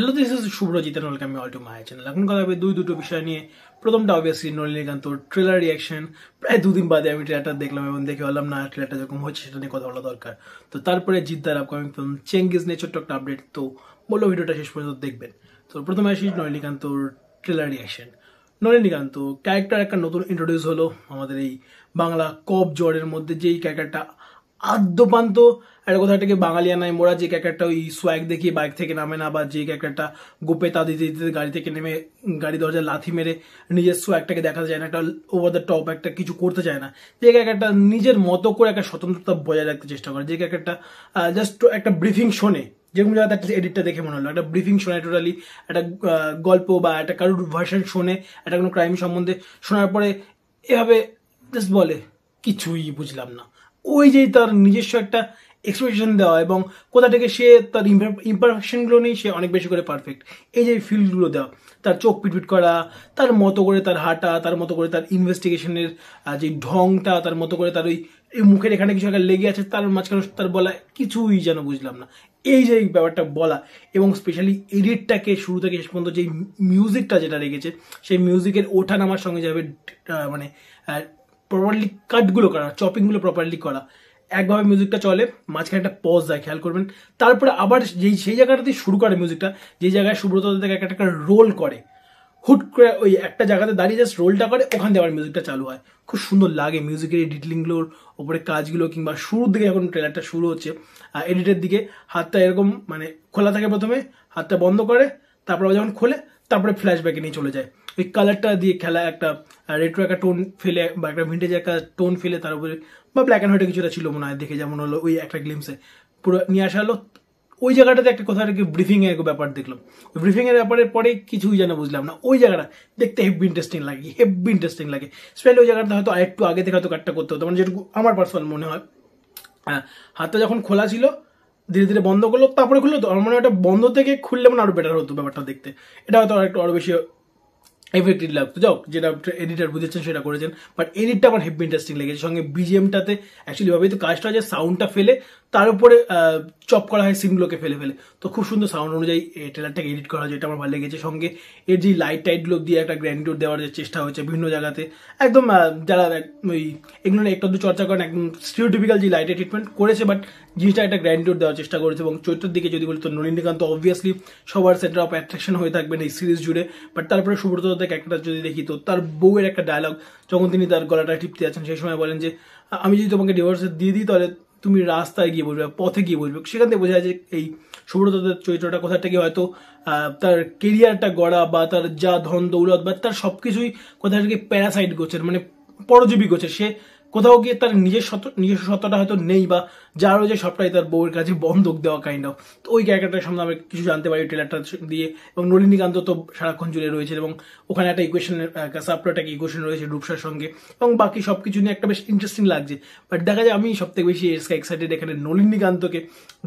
hello this is শুভ্রজিত আমি all two মায়ের channel এখন কথা হবে দুই দুটো বিষয় নিয়ে প্রথমটা অবভিয়াসলি নলিনীকান্ত ট্রেলার রিয়াকশন প্রায় দুদিন বাদে আমি ট্রেলারটা দেখলাম এবং দেখে বললাম না ট্রেলারটা যেরকম হচ্ছে সেটা নিয়ে কথা বলা দরকার তো তারপরে জিদ্দার আপকামিং ফিল্ম চেঙ্গিজ নিয়ে ছোট্ট একটা আপডেট তো বললো ভিডিওটা শেষ পর্যন্ত দেখবেন তো প্রথমে আসি নলিনীকান্তর ট্রেলার রিয়াকশন নলিনীকান্ত ক্যারেক্টার একটা নতুন ইন্ট্রোডিউস হলো আমাদের এই বাংলা কপ জ্বরের মধ্যে যেই ক্যারেক্টারটা আদ্যপান্ত একটা কোথাও থেকে বাঙালিয়ানায় মোড়া যে ক্যারেক্টারটা ওই সোয়াগ দেখিয়ে বাইক থেকে নামে না বা যে ক্যারেক্টারটা গোপে তা দিতে দিতে গাড়ি থেকে নেমে গাড়ি দরজা লাথি মেরে নিজের সোয়াগটাকে দেখাতে চায় না একটা ওভার দ্য টপ একটা কিছু করতে চায় না যে ক্যারেক্টারটা নিজের মতো করে একটা স্বতন্ত্রতা বজায় রাখতে চেষ্টা করে যে ক্যারেক্টারটা জাস্ট একটা ব্রিফিং শোনে যেরকম যারা একটা এডিটটা দেখে মনে হলো একটা ব্রিফিং শোনে টোটালি একটা গল্প বা একটা কারোর ভার্সন শোনে একটা কোনো ক্রাইম সম্বন্ধে শোনার পরে এভাবে জাস্ট বলে কিছুই বুঝলাম না ওই যে তার নিজস্ব একটা এক্সপ্রেশন দেওয়া এবং কোথা থেকে সে তার ইম্পারফেকশনগুলো নেই সে অনেক বেশি করে পারফেক্ট এই যে ফিল্ডগুলো দেওয়া তার চোখ পিটপিট করা তার মতো করে তার হাঁটা তার মতো করে তার ইনভেস্টিগেশনের যে ঢংটা তার মতো করে তার ওই মুখের এখানে কিছু একটা লেগে আছে তার মাঝখানে তার বলা কিছুই যেন বুঝলাম না এই যে ব্যাপারটা বলা এবং স্পেশালি এডিটটাকে শুরু থেকে শেষ পর্যন্ত যে মিউজিকটা যেটা রেখেছে সেই মিউজিকের ওঠা নামার সঙ্গে যাবে মানে প্রপারলি কাটগুলো করা চপিংগুলো প্রপারলি করা একভাবে মিউজিকটা চলে মাঝখানে একটা পজ দেয় খেয়াল করবেন তারপরে আবার যেই সেই জায়গাটাতে শুরু করে মিউজিকটা যেই জায়গায় সুব্রত থেকে একটা একটা রোল করে হুট করে ওই একটা জায়গাতে দাঁড়িয়ে জাস্ট রোলটা করে ওখান থেকে আবার মিউজিকটা চালু হয় খুব সুন্দর লাগে মিউজিকের এডিটিংগুলোর ওপরে কাজগুলো কিংবা শুরুর দিকে যখন ট্রেলারটা শুরু হচ্ছে এডিটের দিকে হাতটা এরকম মানে খোলা থাকে প্রথমে হাতটা বন্ধ করে তারপর যখন খোলে তারপরে ফ্ল্যাশব্যাকে নিয়ে চলে যায় ওই কালারটা দিয়ে খেলা একটা রেট্রো একটা টোন ফেলে বা একটা ভিন্টেজ একটা টোন ফেলে তার উপরে বা ব্ল্যাক অ্যান্ড হোয়াইটে কিছুটা ছিল মনে হয় দেখে যেমন হলো ওই একটা গ্লিমসে পুরো নিয়ে আসা হলো ওই জায়গাটাতে একটা আর একটা ব্রিফিংয়ের ব্যাপার দেখলাম ওই ব্রিফিংয়ের ব্যাপারের পরে কিছুই যেন বুঝলাম না ওই জায়গাটা দেখতে হেভি ইন্টারেস্টিং লাগে হেভি ইন্টারেস্টিং লাগে স্পেশালি ওই জায়গাটা হয়তো আরেকটু আগে থেকে হয়তো কাটটা করতে হতো মানে যেটুকু আমার পার্সোনাল মনে হয় হাতটা যখন খোলা ছিল ধীরে ধীরে বন্ধ করলো তারপরে খুললো তো আমার মনে হয় ওটা বন্ধ থেকে খুললে মানে আরও বেটার হতো ব্যাপারটা দেখতে এটা হয়তো আরেকটু আরও বেশি এফেক্টিভ লাগতো যাও যেটা এডিটার বুঝেছেন সেটা করেছেন বাট এডিটটা আমার হেভি ইন্টারেস্টিং লেগেছে সঙ্গে বিজিএমটাতে অ্যাকচুয়ালি ভাবে তো কাজটা যে সাউন্ডটা ফেলে তার উপরে চপ করা হয় সিনগুলোকে ফেলে ফেলে তো খুব সুন্দর সাউন্ড অনুযায়ী ট্রেলারটাকে এডিট করা হয় যেটা আমার ভালো লেগেছে সঙ্গে এর যে লাইট টাইটগুলো দিয়ে একটা গ্র্যান্ডিউর দেওয়ার যে চেষ্টা হয়েছে বিভিন্ন জায়গাতে একদম যারা ওই এগুলো একটু চর্চা করেন একদম স্টিরিওটিপিক্যাল যে লাইটের ট্রিটমেন্ট করেছে বাট জিনিসটা একটা গ্র্যান্ডিওর দেওয়ার চেষ্টা করেছে এবং চৈত্রের দিকে যদি বলি তো নলিনীকান্ত অবভিয়াসলি সবার সেন্টার অফ অ্যাট্রাকশন হয়ে থাকবেন এই সিরিজ জুড়ে বাট তারপরে সুব্রত দত্তের ক্যারেক্টারটা যদি দেখি তো তার বউয়ের একটা ডায়লগ যখন তিনি তার গলাটা টিপতে আছেন সেই সময় বলেন যে আমি যদি তোমাকে ডিভোর্স দিয়ে দিই তাহলে তুমি রাস্তায় গিয়ে বলবে পথে গিয়ে বলবে সেখান থেকে বোঝা যায় যে এই দত্তের চরিত্রটা কোথা থেকে হয়তো তার কেরিয়ারটা গড়া বা তার যা ধন দৌলত বা তার সব কিছুই কোথা থেকে প্যারাসাইড করছেন মানে পরজীবী করছে সে কোথাও গিয়ে তার নিজের শত নিজস্ব সত্তাটা হয়তো নেই বা যা রয়েছে সবটাই তার বউয়ের কাছে বন্ধক দেওয়া কাইন্ড অফ তো ওই ক্যারেক্টারটার সামনে আমরা কিছু জানতে পারি ট্রেলারটা দিয়ে এবং নলিনীকান্ত তো সারাক্ষণ জুড়ে রয়েছে এবং ওখানে একটা ইকুয়েশন সাপ্রো একটা ইকুয়েশন রয়েছে রূপসার সঙ্গে এবং বাকি সব কিছু নিয়ে একটা বেশ ইন্টারেস্টিং লাগছে বাট দেখা যায় আমি সবথেকে বেশি এক্সাইটেড এখানে নলিনীকান্তকে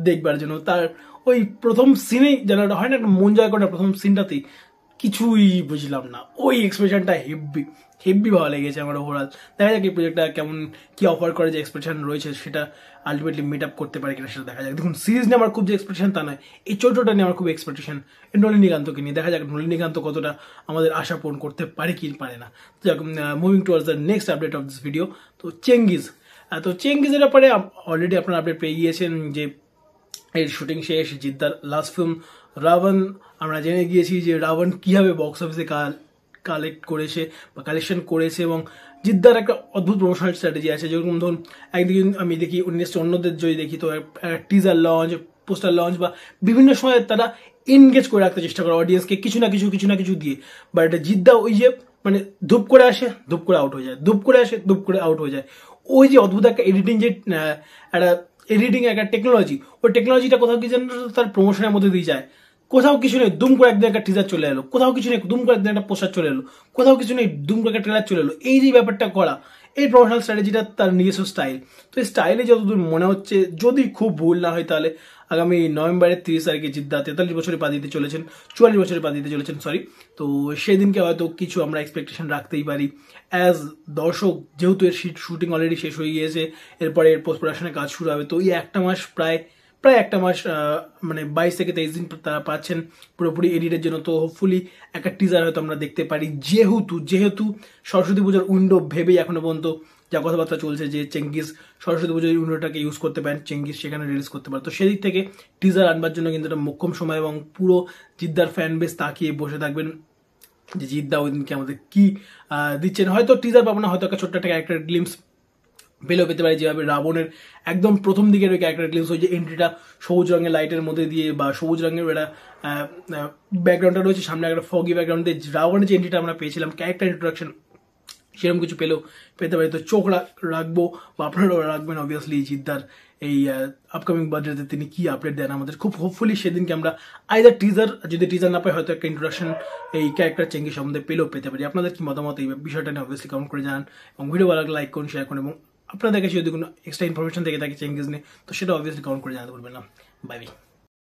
দেখবার জন্য তার ওই প্রথম সিনেই যেন হয় না একটা মন জয় করে প্রথম সিনটাতেই কিছুই বুঝলাম না ওই এক্সপ্রেশনটা হেব্বি হেব্বি ভালো লেগেছে আমার ওভারঅল দেখা যাক এই প্রজেক্টটা কেমন কি অফার করে যে এক্সপ্রেশন রয়েছে সেটা আলটিমেটলি মিট আপ করতে পারে কিনা সেটা দেখা যাক দেখুন সিরিজ নিয়ে আমার খুব যে এক্সপ্রেশন তা নয় এই চরিত্রটা নিয়ে আমার খুব এক্সপেকটেশন নলিনীকান্তকে নিয়ে দেখা যাক নলিনীকান্ত কতটা আমাদের আশা পূরণ করতে পারে কি পারে না তো যাক moving towards the next update of this video তো চেঙ্গিজ তো চেঙ্গিজের ব্যাপারে অলরেডি আপনারা আপডেট পেয়ে গিয়েছেন যে এর শুটিং শেষ জিদ্দার লাস্ট ফিল্ম রাবণ আমরা জেনে গিয়েছি যে রাবণ কীভাবে বক্স অফিসে কালেক্ট করেছে বা কালেকশন করেছে এবং জিদ্দার একটা অদ্ভুত প্রমোশনাল স্ট্র্যাটেজি আছে যেরকম ধরুন একদিকে আমি দেখি উনিশশো অন্যদের যদি দেখি তো টিজার লঞ্চ পোস্টার লঞ্চ বা বিভিন্ন সময় তারা এনগেজ করে রাখতে চেষ্টা করে অডিয়েন্সকে কিছু না কিছু কিছু না কিছু দিয়ে বাট জিদ্দা ওই যে মানে ধূপ করে আসে ধূপ করে আউট হয়ে যায় ধূপ করে আসে ধূপ করে আউট হয়ে যায় ওই যে অদ্ভুত একটা এডিটিং যে একটা এডিটিং একটা টেকনোলজি ওই টেকনোলজিটা কোথাও কি যেন তার প্রমোশনের মধ্যে দিয়ে যায় কোথাও কিছু নেই দুম করে একদিন একটা টিজার চলে এলো কোথাও কিছু নেই দুম করে একদিন একটা পোশাক চলে এলো কোথাও কিছু নেই দুম করে একটা ট্রেলার চলে এলো এই যে ব্যাপারটা করা এই প্রফেশনাল স্ট্র্যাটেজিটা তার নিজস্ব স্টাইল তো এই স্টাইলে যতদূর মনে হচ্ছে যদি খুব ভুল না হয় তাহলে আগামী নভেম্বরের তিরিশ তারিখে জিদ্দা তেতাল্লিশ বছরে পা দিতে চলেছেন চুয়াল্লিশ বছরে পা দিতে চলেছেন সরি তো সেদিনকে হয়তো কিছু আমরা এক্সপেকটেশন রাখতেই পারি অ্যাজ দর্শক যেহেতু এর শুটিং অলরেডি শেষ হয়ে গিয়েছে এরপরে এর পোস্ট প্রোডাকশনের কাজ শুরু হবে তো এই একটা মাস প্রায় প্রায় একটা মাস মানে বাইশ থেকে তেইশ দিন তারা পাচ্ছেন পুরোপুরি এডিটের জন্য তো হোপফুলি একটা টিজার হয়তো আমরা দেখতে পারি যেহেতু যেহেতু সরস্বতী পুজোর উইন্ডো ভেবেই এখনো পর্যন্ত যা কথাবার্তা চলছে যে চেঙ্গিস সরস্বতী পুজোর উইন্ডোটাকে ইউজ করতে পারেন চেঙ্গিস সেখানে রিলিজ করতে পারে তো সেদিক থেকে টিজার আনবার জন্য কিন্তু একটা মোক্ষম সময় এবং পুরো জিদ্দার ফ্যান বেস তাকিয়ে বসে থাকবেন যে জিদ্দা ওই দিনকে আমাদের কী দিচ্ছেন হয়তো টিজার পাবো না হয়তো একটা ছোট্ট একটা ক্যারেক্টার গ্লিমস পেলেও পেতে পারি যেভাবে রাবণের একদম প্রথম দিকের ওই ক্যারেক্টার গ্লিমস ওই যে এন্ট্রিটা সবুজ রঙের লাইটের মধ্যে দিয়ে বা সবুজ রঙের একটা ব্যাকগ্রাউন্ডটা রয়েছে সামনে একটা ফগি ব্যাকগ্রাউন্ড দিয়ে রাবণের যে এন্ট্রিটা আমরা পেয়েছিলাম ক্যারেক্টার ইন্ট্রোডাকশন সেরকম কিছু পেলেও পেতে পারি তো চোখ রাখবো বা আপনারাও রাখবেন অবভিয়াসলি জিদ্দার এই আপকামিং বার্থডেতে তিনি কি আপডেট দেন আমাদের খুব হোপফুলি সেদিনকে আমরা আইদার টিজার যদি টিজার না পাই হয়তো একটা ইন্ট্রোডাকশন এই ক্যারেক্টার চেঞ্জের সম্বন্ধে পেলেও পেতে পারি আপনাদের কি মতামত এই বিষয়টা নিয়ে অবভিয়াসলি কমেন্ট করে জানান এবং ভিডিও ভালো লাইক করুন শেয়ার করুন এবং আপনাদের কাছে যদি কোনো এক্সট্রা ইনফরমেশন থেকে থাকে চেঙ্গিস নিয়ে তো সেটা অবভিয়াসলি কাউন্ট করে জানাতে পারবেন না বাই বাই